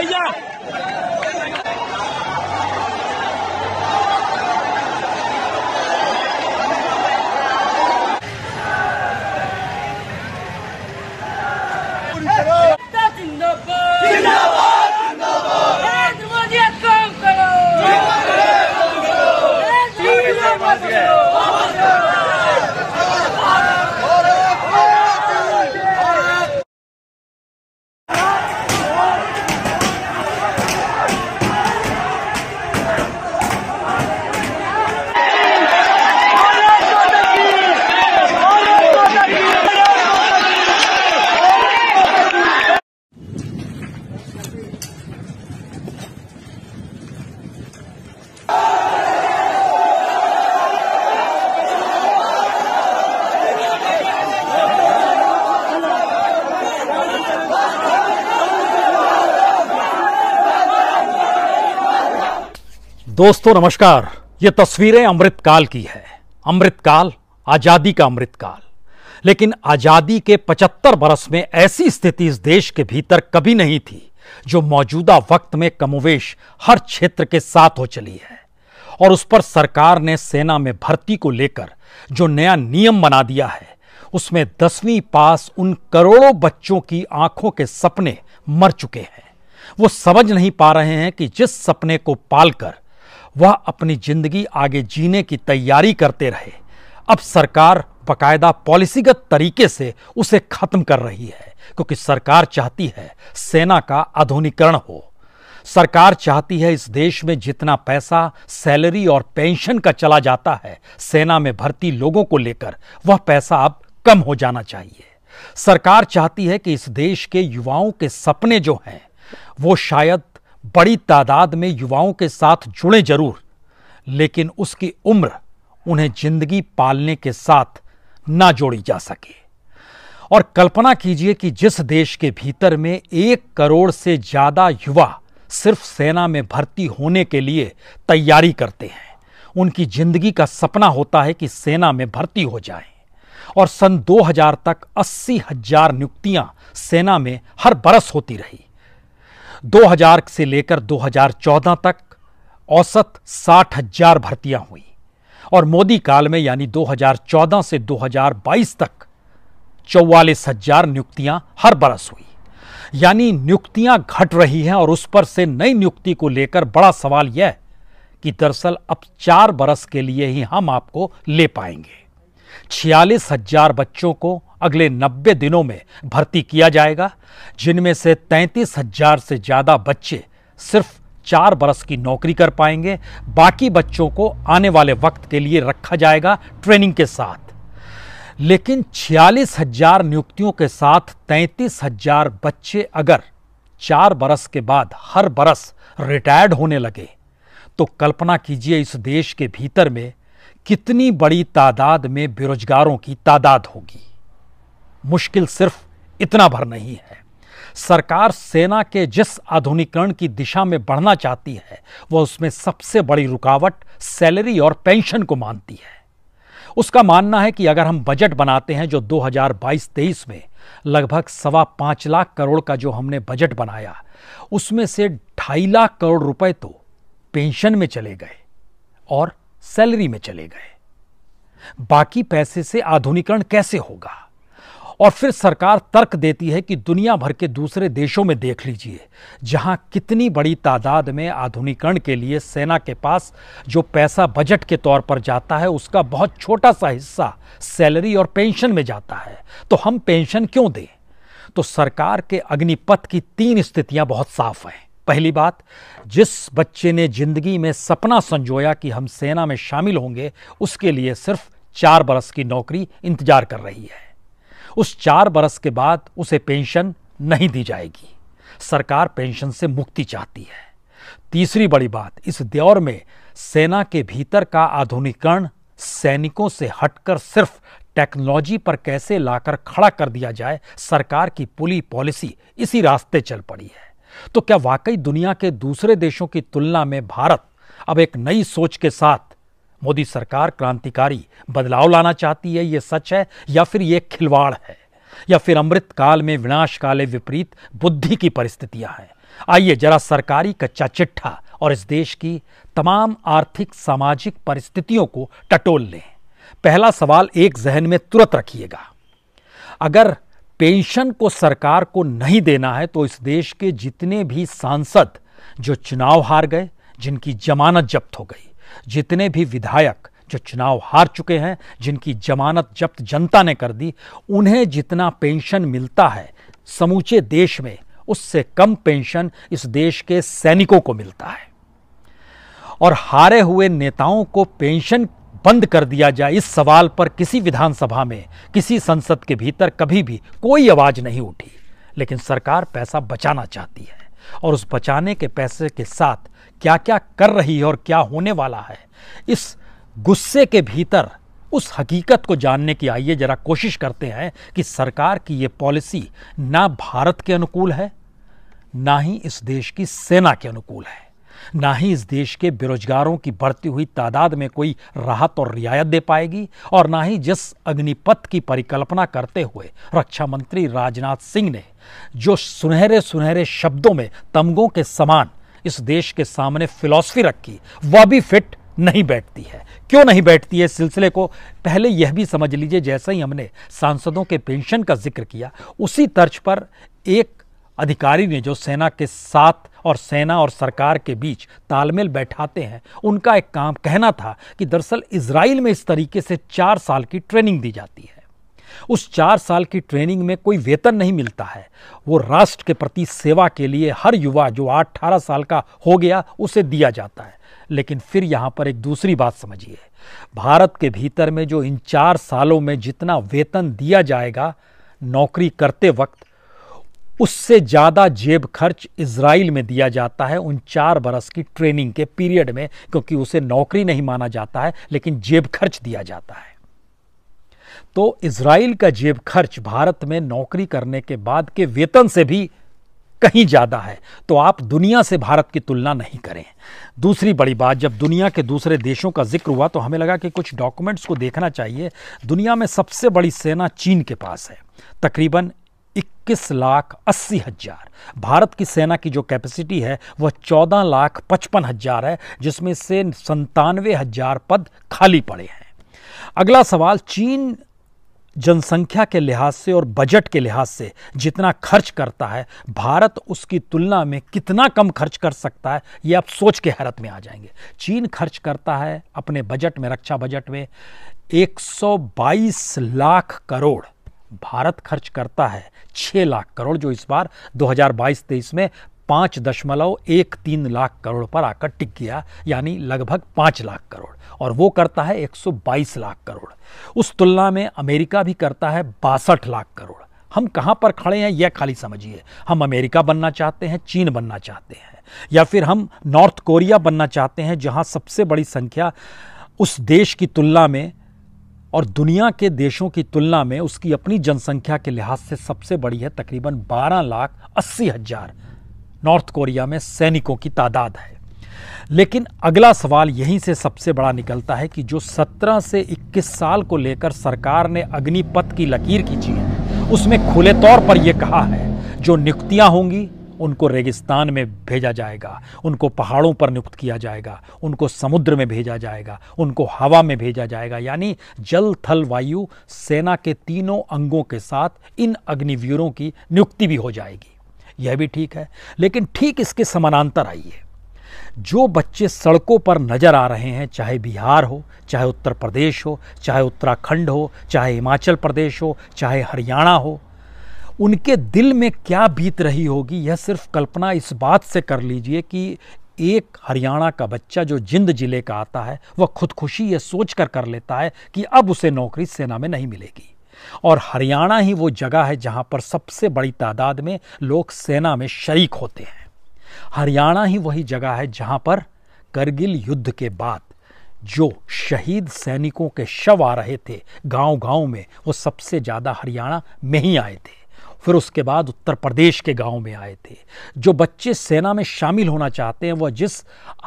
भैया दोस्तों नमस्कार ये तस्वीरें अमृतकाल की है अमृतकाल आज़ादी का अमृतकाल लेकिन आज़ादी के 75 बरस में ऐसी स्थिति इस देश के भीतर कभी नहीं थी जो मौजूदा वक्त में कमोवेश हर क्षेत्र के साथ हो चली है और उस पर सरकार ने सेना में भर्ती को लेकर जो नया नियम बना दिया है उसमें दसवीं पास उन करोड़ों बच्चों की आंखों के सपने मर चुके हैं वो समझ नहीं पा रहे हैं कि जिस सपने को पालकर वह अपनी जिंदगी आगे जीने की तैयारी करते रहे अब सरकार बाकायदा पॉलिसीगत तरीके से उसे खत्म कर रही है क्योंकि सरकार चाहती है सेना का आधुनिकरण हो सरकार चाहती है इस देश में जितना पैसा सैलरी और पेंशन का चला जाता है सेना में भर्ती लोगों को लेकर वह पैसा अब कम हो जाना चाहिए सरकार चाहती है कि इस देश के युवाओं के सपने जो हैं वो शायद बड़ी तादाद में युवाओं के साथ जुड़े जरूर लेकिन उसकी उम्र उन्हें जिंदगी पालने के साथ ना जोड़ी जा सके और कल्पना कीजिए कि जिस देश के भीतर में एक करोड़ से ज्यादा युवा सिर्फ सेना में भर्ती होने के लिए तैयारी करते हैं उनकी जिंदगी का सपना होता है कि सेना में भर्ती हो जाए और सन 2000 तक अस्सी हजार नियुक्तियां सेना में हर बरस होती रही 2000 से लेकर 2014 तक औसत साठ हजार भर्तियां हुई और मोदी काल में यानी 2014 से 2022 तक चौवालीस हजार नियुक्तियां हर बरस हुई यानी नियुक्तियां घट रही हैं और उस पर से नई नियुक्ति को लेकर बड़ा सवाल यह कि दरअसल अब चार बरस के लिए ही हम आपको ले पाएंगे छियालीस हजार बच्चों को अगले 90 दिनों में भर्ती किया जाएगा जिनमें से तैंतीस हजार से ज़्यादा बच्चे सिर्फ चार बरस की नौकरी कर पाएंगे बाकी बच्चों को आने वाले वक्त के लिए रखा जाएगा ट्रेनिंग के साथ लेकिन छियालीस हजार नियुक्तियों के साथ तैंतीस हजार बच्चे अगर चार बरस के बाद हर बरस रिटायर्ड होने लगे तो कल्पना कीजिए इस देश के भीतर में कितनी बड़ी तादाद में बेरोजगारों की तादाद होगी मुश्किल सिर्फ इतना भर नहीं है सरकार सेना के जिस आधुनिकरण की दिशा में बढ़ना चाहती है वह उसमें सबसे बड़ी रुकावट सैलरी और पेंशन को मानती है उसका मानना है कि अगर हम बजट बनाते हैं जो 2022-23 में लगभग सवा पांच लाख करोड़ का जो हमने बजट बनाया उसमें से ढाई लाख करोड़ रुपए तो पेंशन में चले गए और सैलरी में चले गए बाकी पैसे से आधुनिकरण कैसे होगा और फिर सरकार तर्क देती है कि दुनिया भर के दूसरे देशों में देख लीजिए जहां कितनी बड़ी तादाद में आधुनिकरण के लिए सेना के पास जो पैसा बजट के तौर पर जाता है उसका बहुत छोटा सा हिस्सा सैलरी और पेंशन में जाता है तो हम पेंशन क्यों दें तो सरकार के अग्निपथ की तीन स्थितियां बहुत साफ हैं पहली बात जिस बच्चे ने जिंदगी में सपना संजोया कि हम सेना में शामिल होंगे उसके लिए सिर्फ चार बरस की नौकरी इंतजार कर रही है उस चार बरस के बाद उसे पेंशन नहीं दी जाएगी सरकार पेंशन से मुक्ति चाहती है तीसरी बड़ी बात इस दौर में सेना के भीतर का आधुनिकरण सैनिकों से हटकर सिर्फ टेक्नोलॉजी पर कैसे लाकर खड़ा कर दिया जाए सरकार की पुली पॉलिसी इसी रास्ते चल पड़ी है तो क्या वाकई दुनिया के दूसरे देशों की तुलना में भारत अब एक नई सोच के साथ मोदी सरकार क्रांतिकारी बदलाव लाना चाहती है ये सच है या फिर ये खिलवाड़ है या फिर अमृत काल में विनाश काले विपरीत बुद्धि की परिस्थितियां हैं आइए जरा सरकारी कच्चा चिट्ठा और इस देश की तमाम आर्थिक सामाजिक परिस्थितियों को टटोल लें पहला सवाल एक जहन में तुरंत रखिएगा अगर पेंशन को सरकार को नहीं देना है तो इस देश के जितने भी सांसद जो चुनाव हार गए जिनकी जमानत जब्त हो गई जितने भी विधायक जो चुनाव हार चुके हैं जिनकी जमानत जब्त जनता ने कर दी उन्हें जितना पेंशन मिलता है समूचे देश में उससे कम पेंशन इस देश के सैनिकों को मिलता है और हारे हुए नेताओं को पेंशन बंद कर दिया जाए इस सवाल पर किसी विधानसभा में किसी संसद के भीतर कभी भी कोई आवाज नहीं उठी लेकिन सरकार पैसा बचाना चाहती है और उस बचाने के पैसे के साथ क्या क्या कर रही है और क्या होने वाला है इस गुस्से के भीतर उस हकीकत को जानने की आइए ज़रा कोशिश करते हैं कि सरकार की ये पॉलिसी ना भारत के अनुकूल है ना ही इस देश की सेना के अनुकूल है ना ही इस देश के बेरोजगारों की बढ़ती हुई तादाद में कोई राहत और रियायत दे पाएगी और ना ही जिस अग्निपथ की परिकल्पना करते हुए रक्षा मंत्री राजनाथ सिंह ने जो सुनहरे सुनहरे शब्दों में तमगों के समान इस देश के सामने फिलॉसफी रखी वह भी फिट नहीं बैठती है क्यों नहीं बैठती है इस सिलसिले को पहले यह भी समझ लीजिए जैसा ही हमने सांसदों के पेंशन का जिक्र किया उसी तर्ज पर एक अधिकारी ने जो सेना के साथ और सेना और सरकार के बीच तालमेल बैठाते हैं उनका एक काम कहना था कि दरअसल इसराइल में इस तरीके से चार साल की ट्रेनिंग दी जाती है उस चार साल की ट्रेनिंग में कोई वेतन नहीं मिलता है वो राष्ट्र के प्रति सेवा के लिए हर युवा जो अठारह साल का हो गया उसे दिया जाता है लेकिन फिर यहाँ पर एक दूसरी बात समझिए भारत के भीतर में जो इन चार सालों में जितना वेतन दिया जाएगा नौकरी करते वक्त उससे ज़्यादा जेब खर्च इसराइल में दिया जाता है उन चार बरस की ट्रेनिंग के पीरियड में क्योंकि उसे नौकरी नहीं माना जाता है लेकिन जेब खर्च दिया जाता है तो इसराइल का जेब खर्च भारत में नौकरी करने के बाद के वेतन से भी कहीं ज़्यादा है तो आप दुनिया से भारत की तुलना नहीं करें दूसरी बड़ी बात जब दुनिया के दूसरे देशों का जिक्र हुआ तो हमें लगा कि कुछ डॉक्यूमेंट्स को देखना चाहिए दुनिया में सबसे बड़ी सेना चीन के पास है तकरीबन इक्कीस लाख अस्सी हज़ार भारत की सेना की जो कैपेसिटी है वह चौदह लाख पचपन हज़ार है जिसमें से संतानवे हज़ार पद खाली पड़े हैं अगला सवाल चीन जनसंख्या के लिहाज से और बजट के लिहाज से जितना खर्च करता है भारत उसकी तुलना में कितना कम खर्च कर सकता है ये आप सोच के हैरत में आ जाएंगे चीन खर्च करता है अपने बजट में रक्षा बजट में 122 लाख करोड़ भारत खर्च करता है 6 लाख करोड़ जो इस बार 2022-23 में पाँच दशमलव एक तीन लाख करोड़ पर आकर टिक गया यानी लगभग पाँच लाख करोड़ और वो करता है 122 लाख करोड़ उस तुलना में अमेरिका भी करता है बासठ लाख करोड़ हम कहाँ पर खड़े हैं यह खाली समझिए हम अमेरिका बनना चाहते हैं चीन बनना चाहते हैं या फिर हम नॉर्थ कोरिया बनना चाहते हैं जहाँ सबसे बड़ी संख्या उस देश की तुलना में और दुनिया के देशों की तुलना में उसकी अपनी जनसंख्या के लिहाज से सबसे बड़ी है तकरीबन 12 लाख अस्सी हज़ार नॉर्थ कोरिया में सैनिकों की तादाद है लेकिन अगला सवाल यहीं से सबसे बड़ा निकलता है कि जो 17 से 21 साल को लेकर सरकार ने अग्निपथ की लकीर खींची है उसमें खुले तौर पर यह कहा है जो नियुक्तियां होंगी उनको रेगिस्तान में भेजा जाएगा उनको पहाड़ों पर नियुक्त किया जाएगा उनको समुद्र में भेजा जाएगा उनको हवा में भेजा जाएगा यानी जल थल वायु सेना के तीनों अंगों के साथ इन अग्निवीरों की नियुक्ति भी हो जाएगी यह भी ठीक है लेकिन ठीक इसके समानांतर आइए जो बच्चे सड़कों पर नज़र आ रहे हैं चाहे बिहार हो चाहे उत्तर प्रदेश हो चाहे उत्तराखंड हो चाहे हिमाचल प्रदेश हो चाहे हरियाणा हो उनके दिल में क्या बीत रही होगी यह सिर्फ कल्पना इस बात से कर लीजिए कि एक हरियाणा का बच्चा जो जिंद जिले का आता है वह खुदकुशी यह सोच कर कर लेता है कि अब उसे नौकरी सेना में नहीं मिलेगी और हरियाणा ही वो जगह है जहाँ पर सबसे बड़ी तादाद में लोग सेना में शरीक होते हैं हरियाणा ही वही जगह है जहाँ पर करगिल युद्ध के बाद जो शहीद सैनिकों के शव आ रहे थे गांव-गांव में वो सबसे ज़्यादा हरियाणा में ही आए थे फिर उसके बाद उत्तर प्रदेश के गांव में आए थे जो बच्चे सेना में शामिल होना चाहते हैं वह जिस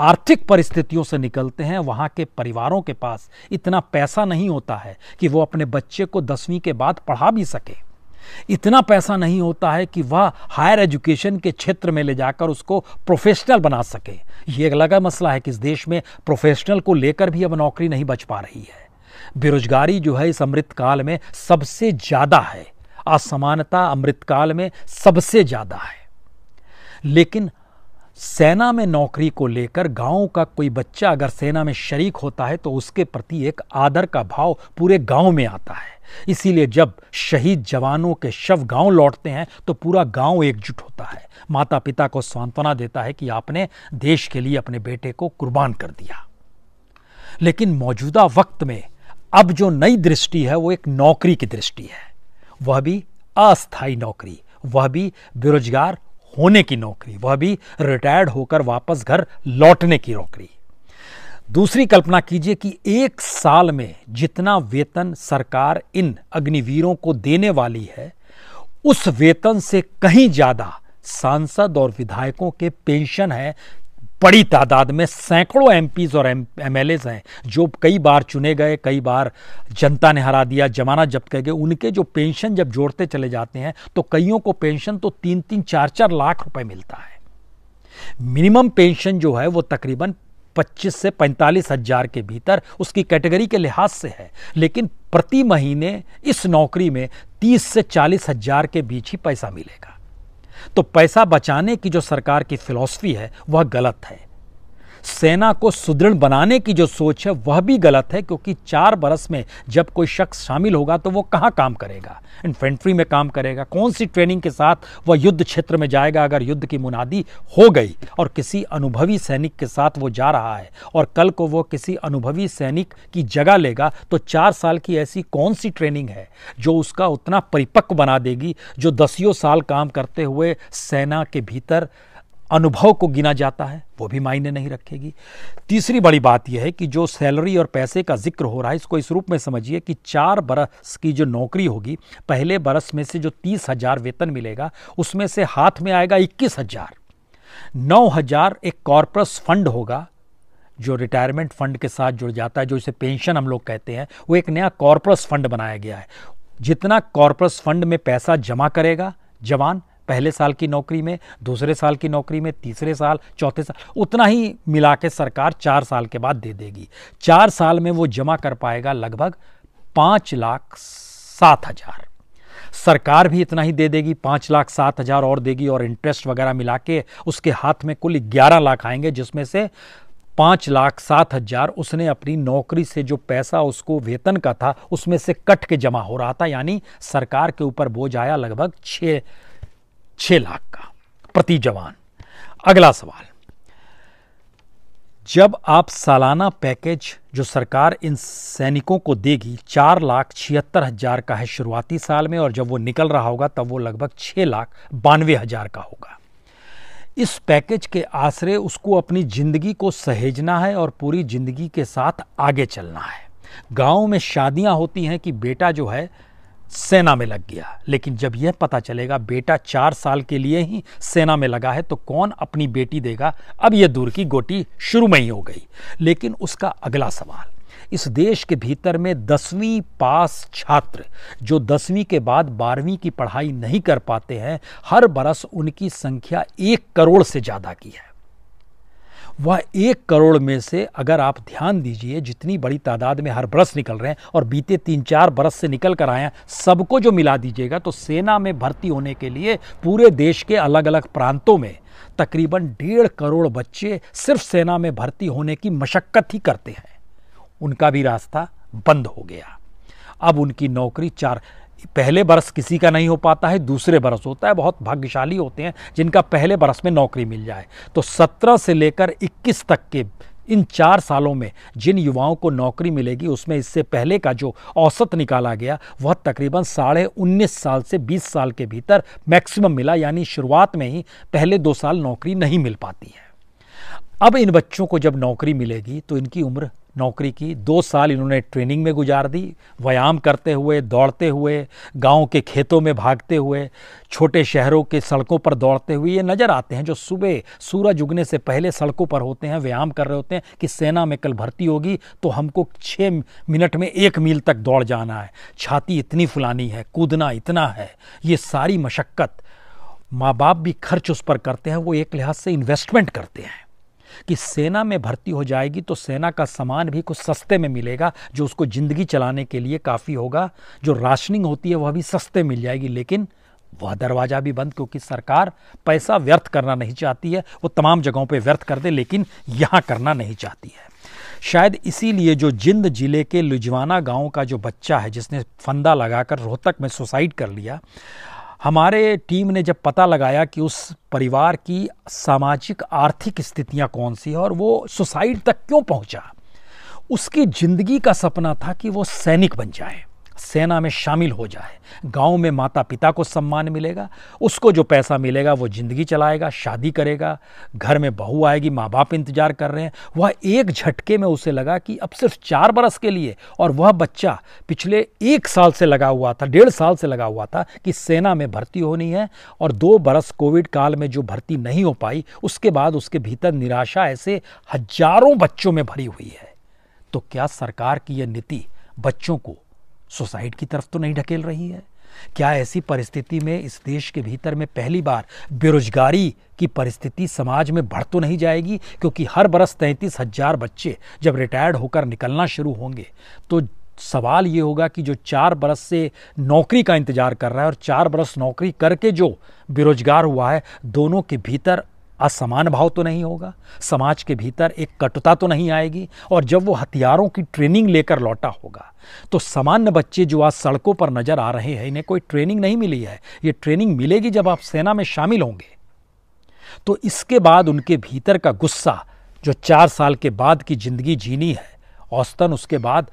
आर्थिक परिस्थितियों से निकलते हैं वहाँ के परिवारों के पास इतना पैसा नहीं होता है कि वो अपने बच्चे को दसवीं के बाद पढ़ा भी सकें इतना पैसा नहीं होता है कि वह हायर एजुकेशन के क्षेत्र में ले जाकर उसको प्रोफेशनल बना सके ये एक अलग मसला है कि इस देश में प्रोफेशनल को लेकर भी अब नौकरी नहीं बच पा रही है बेरोजगारी जो है इस अमृत काल में सबसे ज़्यादा है असमानता अमृतकाल में सबसे ज़्यादा है लेकिन सेना में नौकरी को लेकर गांव का कोई बच्चा अगर सेना में शरीक होता है तो उसके प्रति एक आदर का भाव पूरे गांव में आता है इसीलिए जब शहीद जवानों के शव गांव लौटते हैं तो पूरा गांव एकजुट होता है माता पिता को सांत्वना देता है कि आपने देश के लिए अपने बेटे को कुर्बान कर दिया लेकिन मौजूदा वक्त में अब जो नई दृष्टि है वो एक नौकरी की दृष्टि है वह भी अस्थायी नौकरी वह भी बेरोजगार होने की नौकरी वह भी रिटायर्ड होकर वापस घर लौटने की नौकरी दूसरी कल्पना कीजिए कि एक साल में जितना वेतन सरकार इन अग्निवीरों को देने वाली है उस वेतन से कहीं ज्यादा सांसद और विधायकों के पेंशन है बड़ी तादाद में सैकड़ों एम और एम हैं जो कई बार चुने गए कई बार जनता ने हरा दिया जमाना जब्त कर गए उनके जो पेंशन जब जोड़ते चले जाते हैं तो कईयों को पेंशन तो तीन तीन चार चार लाख रुपए मिलता है मिनिमम पेंशन जो है वो तकरीबन 25 से पैंतालीस हजार के भीतर उसकी कैटेगरी के लिहाज से है लेकिन प्रति महीने इस नौकरी में 30 से चालीस हजार के बीच ही पैसा मिलेगा तो पैसा बचाने की जो सरकार की फिलॉसफी है वह गलत है सेना को सुदृढ़ बनाने की जो सोच है वह भी गलत है क्योंकि चार बरस में जब कोई शख्स शामिल होगा तो वो कहाँ काम करेगा इन्फेंट्री में काम करेगा कौन सी ट्रेनिंग के साथ वह युद्ध क्षेत्र में जाएगा अगर युद्ध की मुनादी हो गई और किसी अनुभवी सैनिक के साथ वो जा रहा है और कल को वो किसी अनुभवी सैनिक की जगह लेगा तो चार साल की ऐसी कौन सी ट्रेनिंग है जो उसका उतना परिपक्व बना देगी जो दसियों साल काम करते हुए सेना के भीतर अनुभव को गिना जाता है वो भी मायने नहीं रखेगी तीसरी बड़ी बात यह है कि जो सैलरी और पैसे का जिक्र हो रहा है इसको इस रूप में समझिए कि चार बरस की जो नौकरी होगी पहले बरस में से जो तीस हजार वेतन मिलेगा उसमें से हाथ में आएगा इक्कीस हजार नौ हजार एक कॉरपोरस फंड होगा जो रिटायरमेंट फंड के साथ जुड़ जाता है जो इसे पेंशन हम लोग कहते हैं वो एक नया कॉरपोरस फंड बनाया गया है जितना कॉरपोरस फंड में पैसा जमा करेगा जवान पहले साल की नौकरी में दूसरे साल की नौकरी में तीसरे साल चौथे साल उतना ही मिला के सरकार चार साल के बाद दे देगी चार साल में वो जमा कर पाएगा लगभग पाँच लाख सात हज़ार सरकार भी इतना ही दे देगी पाँच लाख सात हज़ार और देगी और इंटरेस्ट वगैरह मिला के उसके हाथ में कुल ग्यारह लाख आएंगे जिसमें से पाँच लाख सात हजार उसने अपनी नौकरी से जो पैसा उसको वेतन का था उसमें से कट के जमा हो रहा था यानी सरकार के ऊपर बोझ आया लगभग छः छह लाख का प्रति जवान अगला सवाल जब आप सालाना पैकेज जो सरकार इन सैनिकों को देगी चार लाख छिहत्तर हजार का है शुरुआती साल में और जब वो निकल रहा होगा तब वो लगभग छह लाख बानवे हजार का होगा इस पैकेज के आश्रय उसको अपनी जिंदगी को सहेजना है और पूरी जिंदगी के साथ आगे चलना है गांव में शादियां होती हैं कि बेटा जो है सेना में लग गया लेकिन जब यह पता चलेगा बेटा चार साल के लिए ही सेना में लगा है तो कौन अपनी बेटी देगा अब यह दूर की गोटी शुरू में ही हो गई लेकिन उसका अगला सवाल इस देश के भीतर में दसवीं पास छात्र जो दसवीं के बाद बारहवीं की पढ़ाई नहीं कर पाते हैं हर बरस उनकी संख्या एक करोड़ से ज़्यादा की है वह एक करोड़ में से अगर आप ध्यान दीजिए जितनी बड़ी तादाद में हर बरस निकल रहे हैं और बीते तीन चार बरस से निकल कर आए हैं सबको जो मिला दीजिएगा तो सेना में भर्ती होने के लिए पूरे देश के अलग अलग प्रांतों में तकरीबन डेढ़ करोड़ बच्चे सिर्फ सेना में भर्ती होने की मशक्कत ही करते हैं उनका भी रास्ता बंद हो गया अब उनकी नौकरी चार पहले बरस किसी का नहीं हो पाता है दूसरे बरस होता है बहुत भाग्यशाली होते हैं जिनका पहले बरस में नौकरी मिल जाए तो 17 से लेकर 21 तक के इन चार सालों में जिन युवाओं को नौकरी मिलेगी उसमें इससे पहले का जो औसत निकाला गया वह तकरीबन साढ़े उन्नीस साल से बीस साल के भीतर मैक्सिमम मिला यानी शुरुआत में ही पहले दो साल नौकरी नहीं मिल पाती है अब इन बच्चों को जब नौकरी मिलेगी तो इनकी उम्र नौकरी की दो साल इन्होंने ट्रेनिंग में गुजार दी व्यायाम करते हुए दौड़ते हुए गांव के खेतों में भागते हुए छोटे शहरों के सड़कों पर दौड़ते हुए ये नज़र आते हैं जो सुबह सूरज उगने से पहले सड़कों पर होते हैं व्यायाम कर रहे होते हैं कि सेना में कल भर्ती होगी तो हमको छः मिनट में एक मील तक दौड़ जाना है छाती इतनी फुलानी है कूदना इतना है ये सारी मशक्क़त माँ बाप भी खर्च उस पर करते हैं वो एक लिहाज से इन्वेस्टमेंट करते हैं कि सेना में भर्ती हो जाएगी तो सेना का सामान भी कुछ सस्ते में मिलेगा जो उसको ज़िंदगी चलाने के लिए काफ़ी होगा जो राशनिंग होती है वह भी सस्ते मिल जाएगी लेकिन वह दरवाज़ा भी बंद क्योंकि सरकार पैसा व्यर्थ करना नहीं चाहती है वो तमाम जगहों पर व्यर्थ कर दे लेकिन यहाँ करना नहीं चाहती है शायद इसीलिए जो जिंद जिले के लुजवाना गांव का जो बच्चा है जिसने फंदा लगाकर रोहतक में सुसाइड कर लिया हमारे टीम ने जब पता लगाया कि उस परिवार की सामाजिक आर्थिक स्थितियां कौन सी है और वो सुसाइड तक क्यों पहुंचा उसकी ज़िंदगी का सपना था कि वो सैनिक बन जाए सेना में शामिल हो जाए गांव में माता पिता को सम्मान मिलेगा उसको जो पैसा मिलेगा वो ज़िंदगी चलाएगा शादी करेगा घर में बहू आएगी माँ बाप इंतज़ार कर रहे हैं वह एक झटके में उसे लगा कि अब सिर्फ चार बरस के लिए और वह बच्चा पिछले एक साल से लगा हुआ था डेढ़ साल से लगा हुआ था कि सेना में भर्ती होनी है और दो बरस कोविड काल में जो भर्ती नहीं हो पाई उसके बाद उसके भीतर निराशा ऐसे हजारों बच्चों में भरी हुई है तो क्या सरकार की यह नीति बच्चों को सुसाइड की तरफ तो नहीं ढकेल रही है क्या ऐसी परिस्थिति में इस देश के भीतर में पहली बार बेरोजगारी की परिस्थिति समाज में बढ़ तो नहीं जाएगी क्योंकि हर बरस तैंतीस हजार बच्चे जब रिटायर्ड होकर निकलना शुरू होंगे तो सवाल ये होगा कि जो चार बरस से नौकरी का इंतजार कर रहा है और चार बरस नौकरी करके जो बेरोजगार हुआ है दोनों के भीतर असमान भाव तो नहीं होगा समाज के भीतर एक कटुता तो नहीं आएगी और जब वो हथियारों की ट्रेनिंग लेकर लौटा होगा तो सामान्य बच्चे जो आज सड़कों पर नजर आ रहे हैं इन्हें कोई ट्रेनिंग नहीं मिली है ये ट्रेनिंग मिलेगी जब आप सेना में शामिल होंगे तो इसके बाद उनके भीतर का गुस्सा जो चार साल के बाद की जिंदगी जीनी है औसतन उसके बाद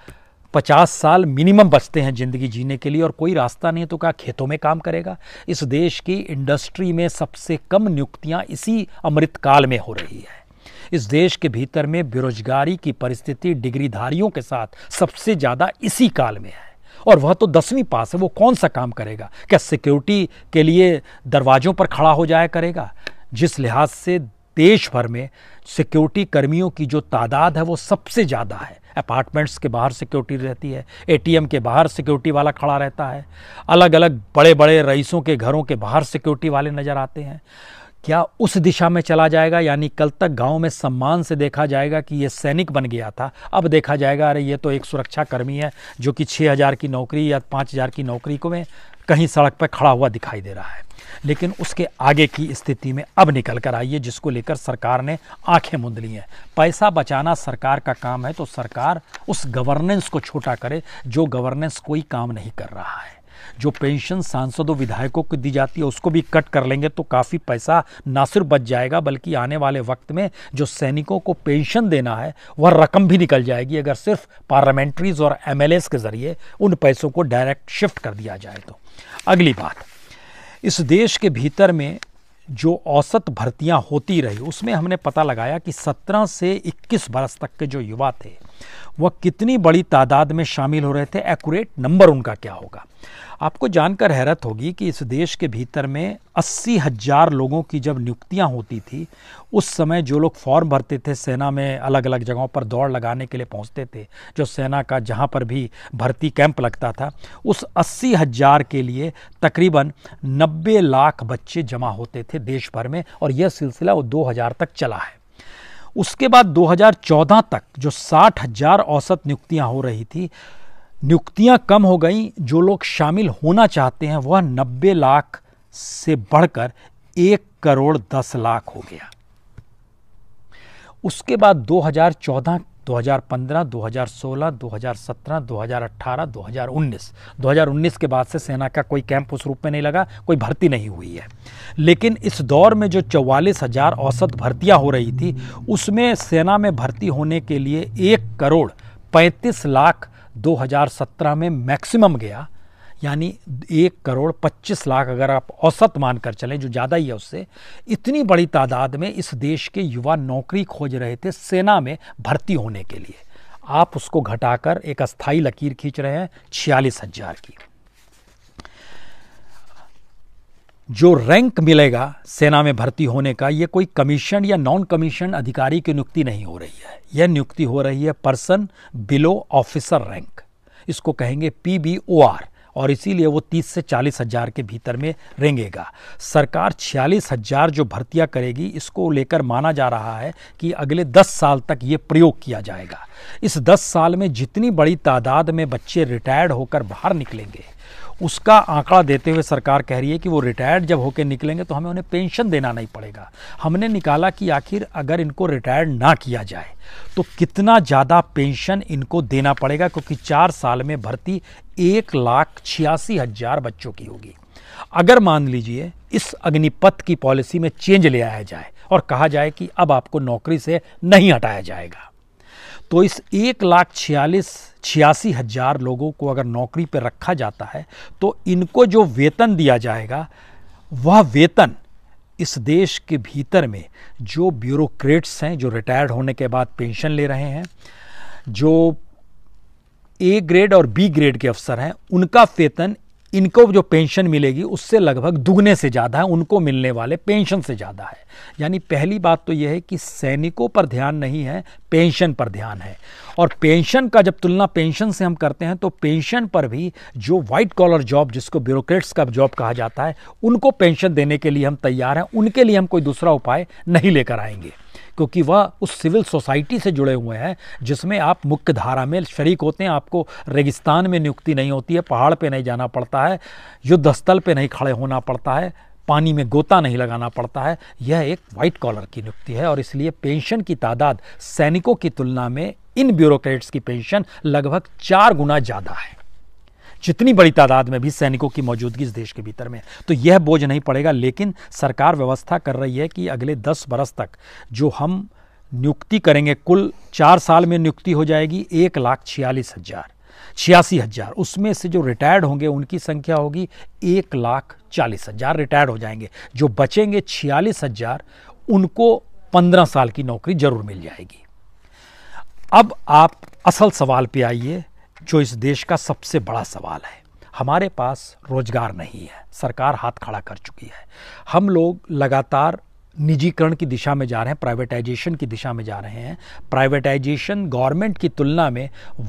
पचास साल मिनिमम बचते हैं ज़िंदगी जीने के लिए और कोई रास्ता नहीं है तो क्या खेतों में काम करेगा इस देश की इंडस्ट्री में सबसे कम नियुक्तियां इसी अमृतकाल में हो रही है इस देश के भीतर में बेरोजगारी की परिस्थिति डिग्रीधारियों के साथ सबसे ज़्यादा इसी काल में है और वह तो दसवीं पास है वो कौन सा काम करेगा क्या सिक्योरिटी के लिए दरवाज़ों पर खड़ा हो जाया करेगा जिस लिहाज से देश भर में सिक्योरिटी कर्मियों की जो तादाद है वो सबसे ज़्यादा है अपार्टमेंट्स के बाहर सिक्योरिटी रहती है एटीएम के बाहर सिक्योरिटी वाला खड़ा रहता है अलग अलग बड़े बड़े रईसों के घरों के बाहर सिक्योरिटी वाले नज़र आते हैं क्या उस दिशा में चला जाएगा यानी कल तक गांव में सम्मान से देखा जाएगा कि ये सैनिक बन गया था अब देखा जाएगा अरे ये तो एक सुरक्षाकर्मी है जो कि छः हज़ार की नौकरी या पाँच हज़ार की नौकरी को में कहीं सड़क पर खड़ा हुआ दिखाई दे रहा है लेकिन उसके आगे की स्थिति में अब निकल कर आई है जिसको लेकर सरकार ने आंखें मुंद ली हैं पैसा बचाना सरकार का काम है तो सरकार उस गवर्नेंस को छोटा करे जो गवर्नेंस कोई काम नहीं कर रहा है जो पेंशन सांसदों विधायकों को दी जाती है उसको भी कट कर लेंगे तो काफ़ी पैसा ना सिर्फ बच जाएगा बल्कि आने वाले वक्त में जो सैनिकों को पेंशन देना है वह रकम भी निकल जाएगी अगर सिर्फ पार्लियामेंट्रीज और एम के जरिए उन पैसों को डायरेक्ट शिफ्ट कर दिया जाए तो अगली बात इस देश के भीतर में जो औसत भर्तियां होती रही उसमें हमने पता लगाया कि 17 से 21 बरस तक के जो युवा थे वह कितनी बड़ी तादाद में शामिल हो रहे थे एक्यूरेट नंबर उनका क्या होगा आपको जानकर हैरत होगी कि इस देश के भीतर में अस्सी हज़ार लोगों की जब नियुक्तियां होती थी उस समय जो लोग फॉर्म भरते थे सेना में अलग अलग जगहों पर दौड़ लगाने के लिए पहुंचते थे जो सेना का जहां पर भी भर्ती कैंप लगता था उस अस्सी हज़ार के लिए तकरीबन नब्बे लाख बच्चे जमा होते थे देश भर में और यह सिलसिला वो दो हज़ार तक चला है उसके बाद 2014 तक जो साठ हजार औसत नियुक्तियां हो रही थी नियुक्तियां कम हो गई जो लोग शामिल होना चाहते हैं वह 90 लाख से बढ़कर एक करोड़ दस लाख हो गया उसके बाद 2014 2015, 2016, 2017, 2018, 2019, 2019 के बाद से सेना का कोई कैंप उस रूप में नहीं लगा कोई भर्ती नहीं हुई है लेकिन इस दौर में जो चौवालीस हजार औसत भर्तियां हो रही थी उसमें सेना में भर्ती होने के लिए एक करोड़ पैंतीस लाख 2017 में मैक्सिमम गया यानी एक करोड़ पच्चीस लाख अगर आप औसत मानकर चलें जो ज़्यादा ही है उससे इतनी बड़ी तादाद में इस देश के युवा नौकरी खोज रहे थे सेना में भर्ती होने के लिए आप उसको घटाकर एक अस्थाई लकीर खींच रहे हैं छियालीस हजार की जो रैंक मिलेगा सेना में भर्ती होने का ये कोई कमीशन या नॉन कमीशन अधिकारी की नियुक्ति नहीं हो रही है यह नियुक्ति हो रही है पर्सन बिलो ऑफिसर रैंक इसको कहेंगे पी बी ओ आर और इसीलिए वो 30 से चालीस हज़ार के भीतर में रेंगेगा सरकार छियालीस हज़ार जो भर्तियां करेगी इसको लेकर माना जा रहा है कि अगले 10 साल तक ये प्रयोग किया जाएगा इस 10 साल में जितनी बड़ी तादाद में बच्चे रिटायर्ड होकर बाहर निकलेंगे उसका आंकड़ा देते हुए सरकार कह रही है कि वो रिटायर्ड जब होकर निकलेंगे तो हमें उन्हें पेंशन देना नहीं पड़ेगा हमने निकाला कि आखिर अगर इनको रिटायर्ड ना किया जाए तो कितना ज़्यादा पेंशन इनको देना पड़ेगा क्योंकि चार साल में भर्ती एक लाख छियासी हज़ार बच्चों की होगी अगर मान लीजिए इस अग्निपथ की पॉलिसी में चेंज ले आया जाए और कहा जाए कि अब आपको नौकरी से नहीं हटाया जाएगा तो इस एक लाख छियालीस छियासी हज़ार लोगों को अगर नौकरी पर रखा जाता है तो इनको जो वेतन दिया जाएगा वह वेतन इस देश के भीतर में जो ब्यूरोक्रेट्स हैं जो रिटायर्ड होने के बाद पेंशन ले रहे हैं जो ए ग्रेड और बी ग्रेड के अफसर हैं उनका वेतन इनको जो पेंशन मिलेगी उससे लगभग दुगने से ज़्यादा है उनको मिलने वाले पेंशन से ज़्यादा है यानी पहली बात तो यह है कि सैनिकों पर ध्यान नहीं है पेंशन पर ध्यान है और पेंशन का जब तुलना पेंशन से हम करते हैं तो पेंशन पर भी जो वाइट कॉलर जॉब जिसको ब्यूरोक्रेट्स का जॉब कहा जाता है उनको पेंशन देने के लिए हम तैयार हैं उनके लिए हम कोई दूसरा उपाय नहीं लेकर आएंगे क्योंकि वह उस सिविल सोसाइटी से जुड़े हुए हैं जिसमें आप मुख्य धारा में शरीक होते हैं आपको रेगिस्तान में नियुक्ति नहीं होती है पहाड़ पर नहीं जाना पड़ता है युद्ध स्थल पर नहीं खड़े होना पड़ता है पानी में गोता नहीं लगाना पड़ता है यह एक वाइट कॉलर की नियुक्ति है और इसलिए पेंशन की तादाद सैनिकों की तुलना में इन ब्यूरोक्रेट्स की पेंशन लगभग चार गुना ज़्यादा है जितनी बड़ी तादाद में भी सैनिकों की मौजूदगी इस देश के भीतर में तो यह बोझ नहीं पड़ेगा लेकिन सरकार व्यवस्था कर रही है कि अगले दस बरस तक जो हम नियुक्ति करेंगे कुल चार साल में नियुक्ति हो जाएगी एक लाख छियालीस हज़ार छियासी हज़ार उसमें से जो रिटायर्ड होंगे उनकी संख्या होगी एक लाख चालीस हज़ार रिटायर्ड हो जाएंगे जो बचेंगे छियालीस हज़ार उनको पंद्रह साल की नौकरी जरूर मिल जाएगी अब आप असल सवाल पे आइए जो इस देश का सबसे बड़ा सवाल है हमारे पास रोजगार नहीं है सरकार हाथ खड़ा कर चुकी है हम लोग लगातार निजीकरण की दिशा में जा रहे हैं प्राइवेटाइजेशन की दिशा में जा रहे हैं प्राइवेटाइजेशन गवर्नमेंट की तुलना में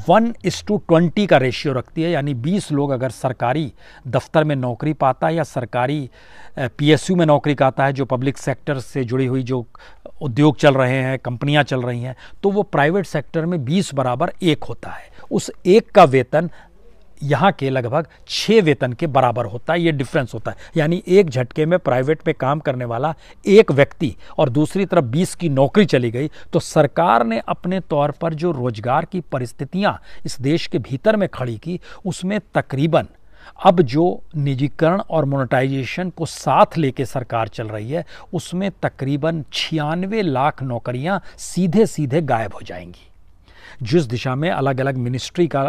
वन इस टू ट्वेंटी का रेशियो रखती है यानी बीस लोग अगर सरकारी दफ्तर में नौकरी पाता है या सरकारी पीएसयू में नौकरी पाता है जो पब्लिक सेक्टर से जुड़ी हुई जो उद्योग चल रहे हैं कंपनियाँ चल रही हैं तो वो प्राइवेट सेक्टर में बीस बराबर एक होता है उस एक का वेतन यहाँ के लगभग छः वेतन के बराबर होता है ये डिफरेंस होता है यानी एक झटके में प्राइवेट में काम करने वाला एक व्यक्ति और दूसरी तरफ बीस की नौकरी चली गई तो सरकार ने अपने तौर पर जो रोजगार की परिस्थितियाँ इस देश के भीतर में खड़ी की उसमें तकरीबन अब जो निजीकरण और मोनेटाइजेशन को साथ लेके सरकार चल रही है उसमें तकरीबन छियानवे लाख नौकरियां सीधे सीधे गायब हो जाएंगी जिस दिशा में अलग अलग मिनिस्ट्री का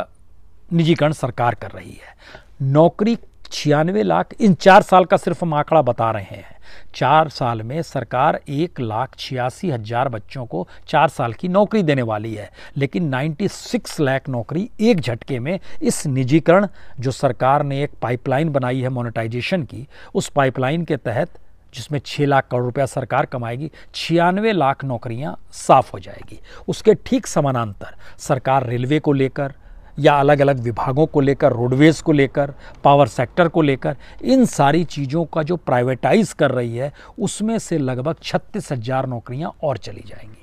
निजीकरण सरकार कर रही है नौकरी छियानवे लाख इन चार साल का सिर्फ हम आंकड़ा बता रहे हैं चार साल में सरकार एक लाख छियासी हज़ार बच्चों को चार साल की नौकरी देने वाली है लेकिन 96 लाख नौकरी एक झटके में इस निजीकरण जो सरकार ने एक पाइपलाइन बनाई है मोनेटाइजेशन की उस पाइपलाइन के तहत जिसमें छः लाख करोड़ रुपया सरकार कमाएगी छियानवे लाख नौकरियां साफ हो जाएगी उसके ठीक समानांतर सरकार रेलवे को लेकर या अलग अलग विभागों को लेकर रोडवेज़ को लेकर पावर सेक्टर को लेकर इन सारी चीज़ों का जो प्राइवेटाइज कर रही है उसमें से लगभग छत्तीस हज़ार नौकरियाँ और चली जाएंगी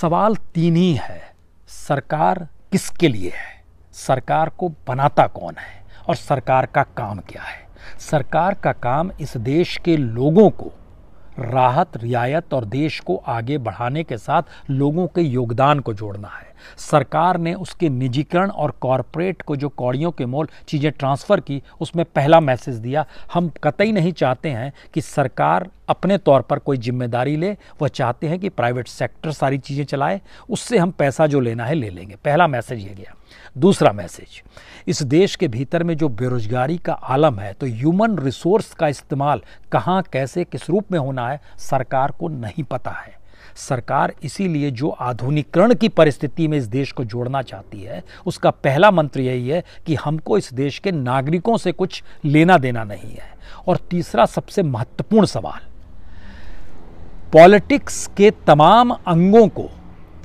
सवाल तीन ही है सरकार किसके लिए है सरकार को बनाता कौन है और सरकार का काम क्या है सरकार का काम इस देश के लोगों को राहत रियायत और देश को आगे बढ़ाने के साथ लोगों के योगदान को जोड़ना है सरकार ने उसके निजीकरण और कॉरपोरेट को जो कौड़ियों के मोल चीज़ें ट्रांसफ़र की उसमें पहला मैसेज दिया हम कतई नहीं चाहते हैं कि सरकार अपने तौर पर कोई जिम्मेदारी ले वह चाहते हैं कि प्राइवेट सेक्टर सारी चीज़ें चलाए उससे हम पैसा जो लेना है ले लेंगे पहला मैसेज ये गया दूसरा मैसेज इस देश के भीतर में जो बेरोजगारी का आलम है तो ह्यूमन रिसोर्स का इस्तेमाल कहाँ कैसे किस रूप में होना है सरकार को नहीं पता है सरकार इसीलिए जो आधुनिकरण की परिस्थिति में इस देश को जोड़ना चाहती है उसका पहला मंत्र यही है कि हमको इस देश के नागरिकों से कुछ लेना देना नहीं है और तीसरा सबसे महत्वपूर्ण सवाल पॉलिटिक्स के तमाम अंगों को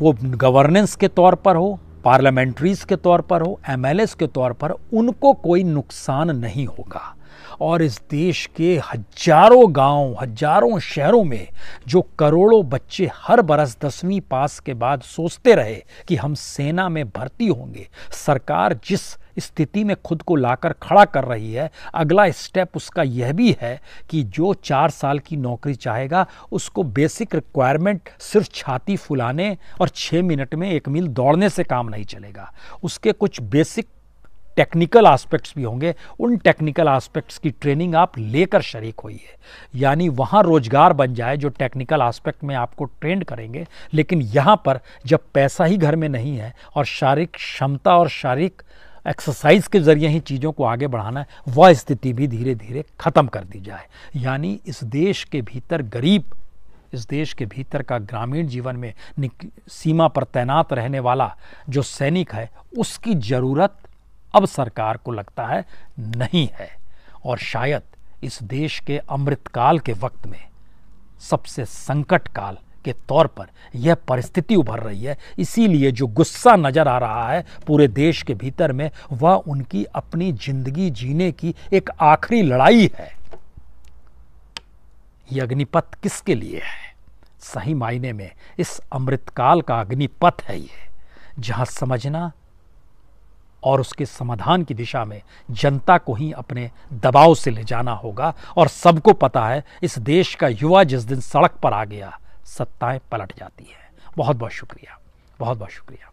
वो गवर्नेंस के तौर पर हो पार्लियामेंट्रीज के तौर पर हो एमएलएस के तौर पर उनको कोई नुकसान नहीं होगा और इस देश के हजारों गांव, हजारों शहरों में जो करोड़ों बच्चे हर बरस दसवीं पास के बाद सोचते रहे कि हम सेना में भर्ती होंगे सरकार जिस स्थिति में खुद को लाकर खड़ा कर रही है अगला स्टेप उसका यह भी है कि जो चार साल की नौकरी चाहेगा उसको बेसिक रिक्वायरमेंट सिर्फ छाती फुलाने और छः मिनट में एक मील दौड़ने से काम नहीं चलेगा उसके कुछ बेसिक टेक्निकल आस्पेक्ट्स भी होंगे उन टेक्निकल आस्पेक्ट्स की ट्रेनिंग आप लेकर शरीक होइए यानी वहाँ रोजगार बन जाए जो टेक्निकल आस्पेक्ट में आपको ट्रेंड करेंगे लेकिन यहाँ पर जब पैसा ही घर में नहीं है और शारीरिक क्षमता और शारीरिक एक्सरसाइज के जरिए ही चीज़ों को आगे बढ़ाना है वह स्थिति भी धीरे धीरे ख़त्म कर दी जाए यानी इस देश के भीतर गरीब इस देश के भीतर का ग्रामीण जीवन में सीमा पर तैनात रहने वाला जो सैनिक है उसकी ज़रूरत अब सरकार को लगता है नहीं है और शायद इस देश के अमृतकाल के वक्त में सबसे संकट काल के तौर पर यह परिस्थिति उभर रही है इसीलिए जो गुस्सा नजर आ रहा है पूरे देश के भीतर में वह उनकी अपनी जिंदगी जीने की एक आखिरी लड़ाई है यह अग्निपथ किसके लिए है सही मायने में इस अमृतकाल का अग्निपथ है यह जहां समझना और उसके समाधान की दिशा में जनता को ही अपने दबाव से ले जाना होगा और सबको पता है इस देश का युवा जिस दिन सड़क पर आ गया सत्ताएं पलट जाती है बहुत बहुत शुक्रिया बहुत बहुत शुक्रिया